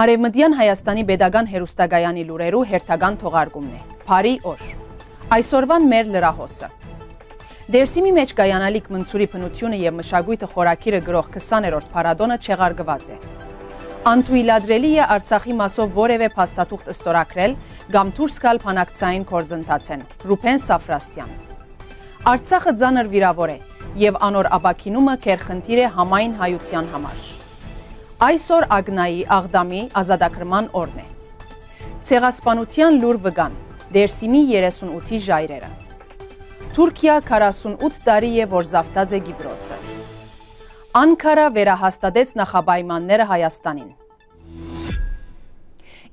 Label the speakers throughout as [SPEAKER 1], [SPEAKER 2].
[SPEAKER 1] Արևմտյան Հայաստանի Պետական Հերուստագայանի լուրերու հերթական թողարկումն է։ Փարի օր։ Այսօրվան մեր լրահոսը։ Դերսիմի մեջ կայանալիք մնցուրի փնությունը եւ մշակույթը խորակիրը գրող 20-րդ փառատոնը չեղարգված է։ Անթույլատրելի է Արցախի մասով որևէ փաստաթուղթ ըստորակրել կամ դուրս գալ փանակցային կորձընթացեն։ Ռուփեն Սաֆրաստյան։ Արցախը ցաներ վիրավոր է եւ անոր ապակինումը քերխնդիր է համայն հայության համար։ Այսօր Ագնայի Աղդամի ազատագրման օրն է։ Ցեղասպանության լուր վգան Դերսիմի 38-ի ժայռերը։ Թուրքիա 48 տարի է որ զավտած է Գիբրոսը։ Անկարա վերահաստատեց նախապայմանները Հայաստանին։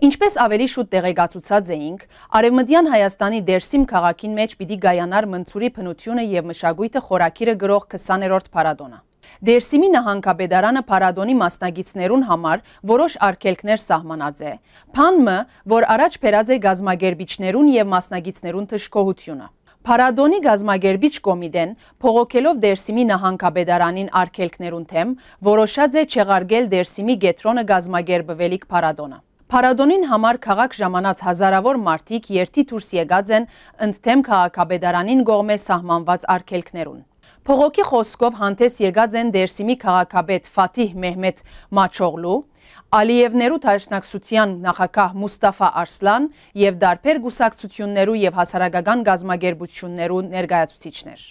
[SPEAKER 1] Ինչպես ավելի շուտ տեղեկացուցած էինք, Արևմտյան Հայաստանի Դերսիմ քաղաքին մեջ պիտի գայանար մնցուրի փնությունը եւ մշակույթը խորակիրը գրող 20-րդ փառատոնը։ Դերսիմի նահանգապետարանը փառատոնի մասնագիցներուն համար որոշ արգելքներ սահմանած է։ Փանմը, որ առաջ բերած է գազագերբիչներուն եւ մասնագիցներուն թշկողությունը։ Փարադոնի գազագերբիչ կոմիտեն փողոքելով Դերսիմի նահանգապետարանին արգելքներուն թեմ որոշած է չեղարգել Դերսիմի գետրոնը գազագերբվելիք փարադոնը։ Փարադոնին համար քաղաք ժամանած հազարավոր մարդիկ երթի դուրս եկած են ընդդեմ քաղաքապետարանին գողմե սահմանված արգելքներուն։ Փողոքի խոսքով հանդես եկած են Դերսիմի քաղաքապետ Ֆաթիհ Մեհմեդ Մաչողլու, Ալիևներու Թաշնակցության նախագահ Մուստաֆա Արսլան եւ դարբեր գուսակցություններու եւ հասարակական գազագերբություններու ներկայացուցիչներ։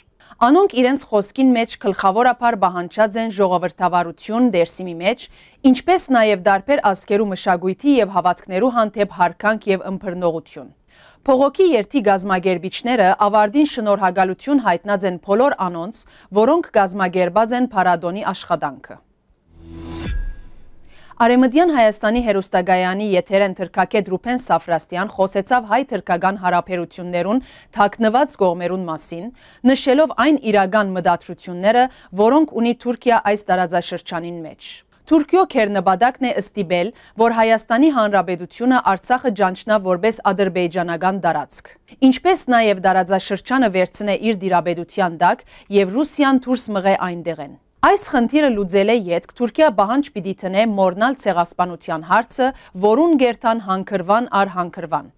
[SPEAKER 1] Անոնք իրենց խոսքին մեջ գլխավորապար բանջած են ժողովրդավարություն դերսիմի մեջ, ինչպես նաև դարբեր ազգերու մշակույթի եւ հավատքներու հանդեպ հարկանք եւ ըմբռնողություն։ Փողոքի երթի գազմագերբիչները ավարդին շնորհագալություն հայտնած են փոլոր անոնց, որոնք գազմագերբած են պարադոնի աշխատանքը։ Արեմըդյան Հայաստանի հերուստագայանի եթեր են թրկակետ Հուպեն Սավրաստյան խոսեցավ հայ թրկագան հարապերություններուն թակնված գողմերուն մասին, նշելով այն իրագան մդատրությունները, որոնք ունի թուրկյա այս տարածաշրջանին մեջ։ Թուրքիո կերնպատակն է ըստիբել, որ Հայաստանի Հանրապետությունը Արցախը ճանչնա որպես ադրբեջանական դարածք։ Ինչպես նաև դարաձաշրջանը վերցնե իր դիրաբեդության տակ եւ Ռուսիան դուրս մղե այնտեղ են։ Այս խնդիրը լուծել է յետք Թուրքիա բանջ պիտի տնե մորնալ ցեղասպանության հարցը, որուն գերտան հանքրվան առ հանքրվան։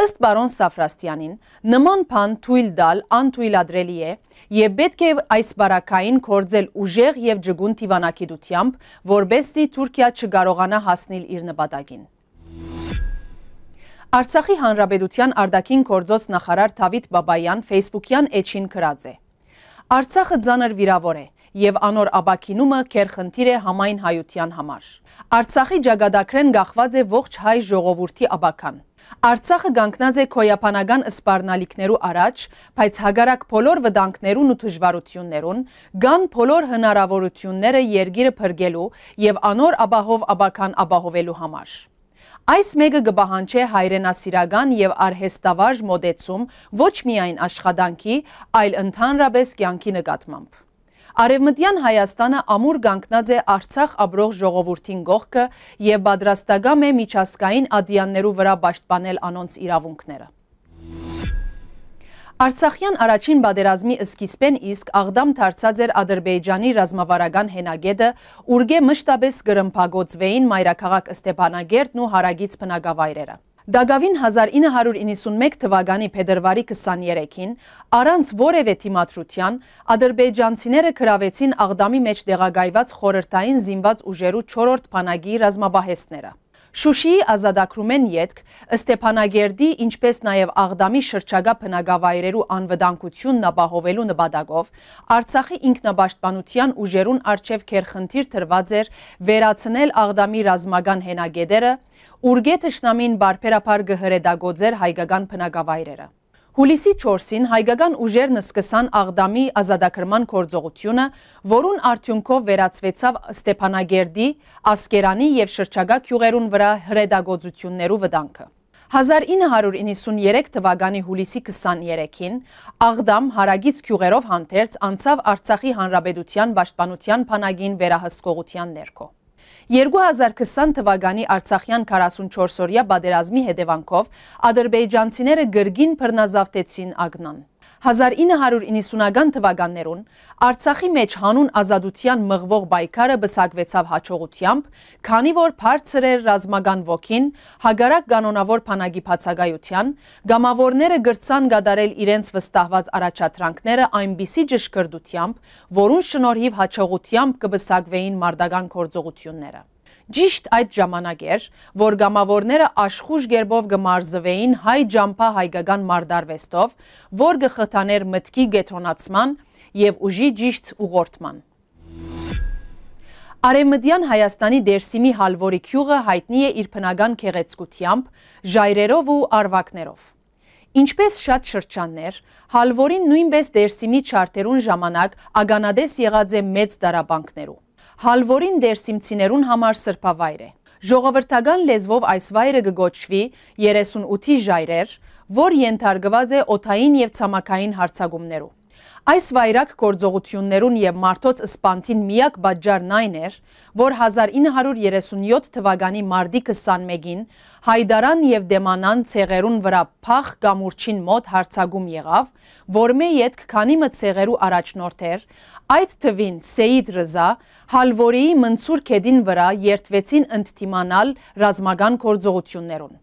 [SPEAKER 1] Ըստ բարոն Սաֆրաստյանին, նման բան թույլ տալ անթույլատրելի է եւ պետք է այս բարակային կորձել ուժեղ եւ ջգուն դիվանագիտությամբ, որբեսի Թուրքիա չկարողանա հասնել իր նպատակին։ Արցախի հանրապետության արդակին կորձոց նախարար Թավիթ Բաբայան Facebook-յան էջին գրած է. Արցախը ցաներ վիրավոր է, եւ անոր աբակինումը քերխնդիր է համայն հայության համար։ Արցախի ճակատագրեն գախված է ողջ հայ ժողովրդի աբական։ Արցախը գանքնած է քոյապանական սպառնալիքներու առաջ, բայց հագարակ փոլոր վտանգներուն ու դժվարություններուն, կան փոլոր հնարավորությունները երգիրը փրկելու եւ անոր աբահով աբական աբահովելու համար։ Այս մեկը գբահանչե հայրենասիրական եւ արհեստավարժ մոդեցում ոչ միայն աշխատանքի, այլ ընդհանրապես կյանքի նկատմամբ։ Արևմտյան Հայաստանը ամուր գանքնած է Արցախ ապրող ժողովրդին գողքը եւ պատրաստակամ է միջազգային ադյաններու վրա պաշտպանել անոնց իրավունքները։ Արցախյան առաջին բادرազմի սկիզբեն իսկ աղդամ դարձած էր Ադրբեջանի ռազմավարական հենագետը, ուրգե մշտապես գրմփագոծվեին մայրաքաղաք Ստեփանագերտն ու հարագից բնակավայրերը։ Դագավին 1991 թվականի փետրվարի 23-ին առանց որևէ թիմադրության ադրբեջանցիները գրավեցին Աղդամի մեջ տեղակայված խորհրդային զինված ուժերու 4-րդ բանակի ռազմաբահեսները։ Շուշիի ազադակրում են ետք, Ստեպանագերդի, ինչպես նաև աղդամի շրջագա պնագավայրերու անվդանքությունն ապահովելու նպատակով, արցախի ինքնաբաշտպանության ուժերուն արջև կերխնդիր թրված էր վերացնել աղդամի ռազմագան հենագեդերը, ուրգե թշնամին բարպերապար գհրեդագոձեր հայգագան պնագավայրերը։ Հուլիսի 4-ին հայկական ուժերն սկսան աղդամի ազադակրման կործողությունը, որուն արդյունքով վերացվեցավ Ստեպանագերդի, ասկերանի և շրջագա կյուղերուն վրա հրեդագոծություններու վդանքը։ 1993 թվագանի հուլիսի 23-ին աղդամ հարագից կյուղերով հանդերց անցավ արցախի Հանրաբեդության բաշտպանության պանագին վերահսկողության ներքո։ 2020 թվականի Արցախյան 44-օրյա բادرազմի հետևանքով ադրբեջանցիները գրգին բռնազավթեցին ագնան։ 1990-ական թվականներուն Արցախի մեջ հանուն ազատության մղվող բայկարը բսակվեցավ հաջողությամբ, քանի որ բարձր էր ռազմական ոգին, հագարակ կանոնավոր բանակի բացակայության, գամավորները գրցան գադարել իրենց վստահված առաջադրանքները այնպիսի ճշգրտությամբ, որուն շնորհիվ հաջողությամբ կբսակվեին մարդական գործողությունները։ Ճիշտ այդ ժամանակ էր, որ գամավորները աշխուժ գերբով գմարզվեին հայ ջամփա հայկական մարդարվեստով, որ գխթաներ մտքի գետրոնացման եւ ուժի ճիշտ ուղղորդման։ Արեմդյան Հայաստանի Դերսիմի Հալվորի քյուղը հայտնի է իր բնական քեղեցկությամբ, ժայռերով ու արվակներով։ Ինչպես շատ շրջաններ, Հալվորին նույնպես Դերսիմի չարտերուն ժամանակ ագանադես եղած է մեծ դարաբանկներով հալվորին դերսիմցիներուն համար սրպավայր է։ Ժողովրդական լեզվով այս վայրը գգոչվի 38-ի ժայրեր, որ ենթարգված է օթային և ծամակային հարցագումներու։ Այս վայրակ գործողություններուն և մարդոց սպանթին միակ բաջարն այն էր, որ 1937 թվագանի մարդի 21-ին Հայդարան և դեմանան ծեղերուն վրա պախ գամուրջին մոտ հարցագում եղավ, որ մե ետք քանիմը ծեղերու առաջնորդ էր, այդ թվին Սեիդ Ռզա հալվորիի մնցուր կեդին վրա երդվեցին ընդթիմանալ ռազմագան գործողություններուն։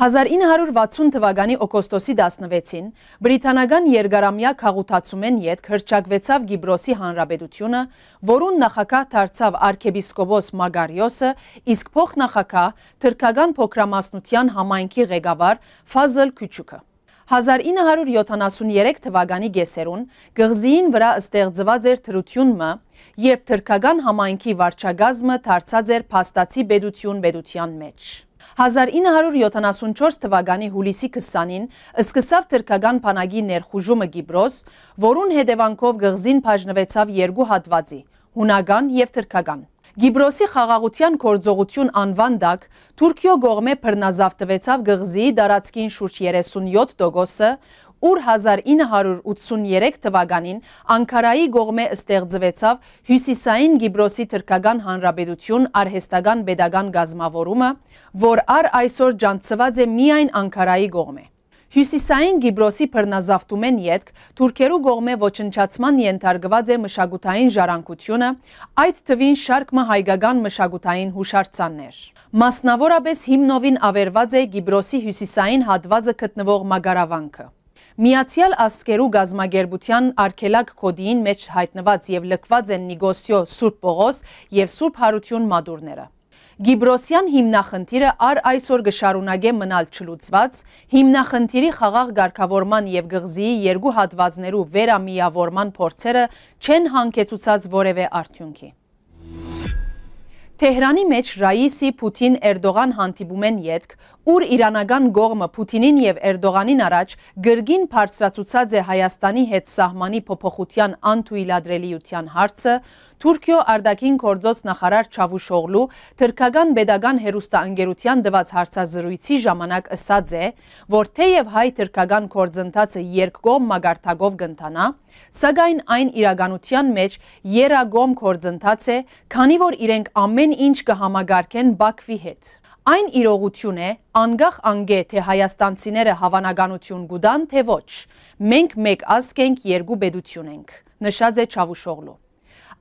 [SPEAKER 1] 1960 թվականի օգոստոսի 16-ին բրիտանական երկարամյա քաղաքացումեն յետ հրճակվեցավ Գիբրոսի հանրապետությունը, որուն նախակահ դարձավ arczepiskopos Magarios-ը, իսկ փոխնախակահ թրքական փոքրամասնության համայնքի ղեկավար Ֆազլ Քուչուկը։ 1973 թվականի գեսերուն գղզիին վրա ստեղծված էր թրությունը, երբ թրքական համայնքի վարչագազմը դարձած էր փաստացի բեդություն բեդության մեջ։ 1974 թվականի հուլիսի 20-ին սկսավ թրկական պանագի ներխուժումը գիբրոս, որուն հետևանքով գղզին պաժնվեցավ երկու հատվածի, հունական և թրկական։ Գիբրոսի խաղաղության կործողություն անվանդակ Թուրքիո գողմե պրնազավտվեցավ գղզի դարացքին շուրջ 37 տոգոսը, ուր 1983 թվականին Անկարայի գողմե ստեղծվեցավ Հյուսիսային Գիբրոսի թրկական հանրապետություն արհեստական pedagogan գազմավորումը, որ ար այսօր ջանցված է միայն Անկարայի գողմե։ Հյուսիսային Գիբրոսի բռնազավթում են յետք թուրքերու գողմե ոչնչացման ենթարկված է մշակութային ժառանգությունը, այդ թվին շարքը հայկական մշակութային հուշարձաններ։ Մասնավորապես հիմնովին ավերված է Գիբրոսի հյուսիսային հատվածը գտնվող մագարավանքը։ Միացյալ ասկերու գազմագերբության արգելակ կոդիին մեջ հայտնված և լկված են նիգոսյո Սուրպ պողոս և Սուրպ հարություն մադուրները։ Գիբրոսյան հիմնախնդիրը ար այսօր գշարունագե մնալ չլուծված, հիմնախնդիրի խաղաղ գարկավորման և գղզիի երկու հատվածներու վերամիավորման փորձերը չեն հանքեցուցած որև է արդյունքի։ Թեհրանի մեջ Ռայիսի Պուտին Էրդողան հանդիպում են ետք, ուր իրանական գողմը Պուտինին եւ Էրդողանին առաջ գրգին բարձրացուցած է Հայաստանի հետ սահմանի փոփոխության անթույլատրելիության հարցը, Թուրքիո արդակին կործոց նախարար Չավուշողլու թրկական բեդական հերուստաընկերության դված հարցազրույցի ժամանակ ըսած է, որ թեև հայ թրկական կործընթացը երկկողմ մագարտագով գտնանա, սակայն այն իրականության մեջ երագոմ կործընթաց է, քանի որ իրենք ամեն ինչ կհամագարկեն Բաքվի հետ։ Այն իրողություն է, անգախ անգե, թե հայաստանցիները հավանականություն գուդան, թե ոչ։ Մենք մեկ ազգ ենք, երկու բեդություն ենք։ Նշած է Չավուշողլու։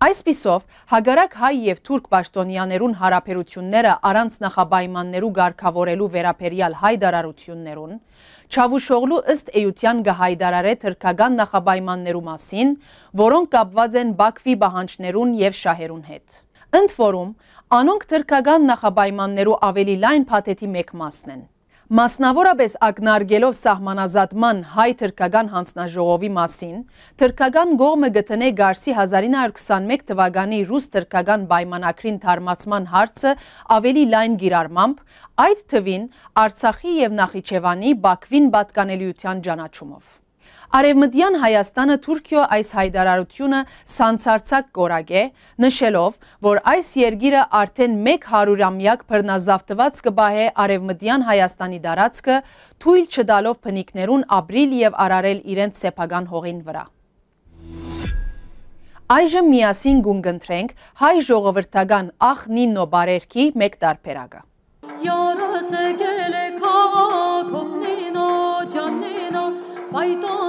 [SPEAKER 1] Այսպիսով, հագարակ հայ և թուրկ պաշտոնյաներուն հարապերությունները առանց նախաբայմաններու գարկավորելու վերապերյալ հայդարարություններուն, չավուշողլու ըստ էյության գահայդարար է թրկագան նախաբայմաններու մասին, որոնք կապված են բակվի բահանչներուն և շահերուն հետ։ Ընդ որում, անոնք թրկագան նախաբայմաններու ավելի լայն պաթետի մեկ մասն են։ Մասնավորապես ակնարգելով սահմանազատման հայ թրկական հանցնաժողովի մասին, թրկական գողմը գտնե գարսի 1921 թվագանի ռուս թրկական բայմանակրին թարմացման հարցը ավելի լայն գիրարմամբ, այդ թվին արցախի և նախիչևանի բակվին բատկանելիության ճանաչումով։ Արևմտյան Հայաստանը Թուրքիո այս հայդարարությունը սանցարցակ կորակ է, նշելով, որ այս երգիրը արդեն մեկ հարուրամյակ պրնազավտված կբահե Արևմտյան Հայաստանի դարացքը թույլ չդալով պնիքներուն ապրիլ և արարել իրենց սեպագան հողին վրա։ Այժը միասին գունգնտրենք հայ ժողովրդական ախ նինո բարերքի մեկ տարպերագը։ Yarası gele kakok nino can nino faydan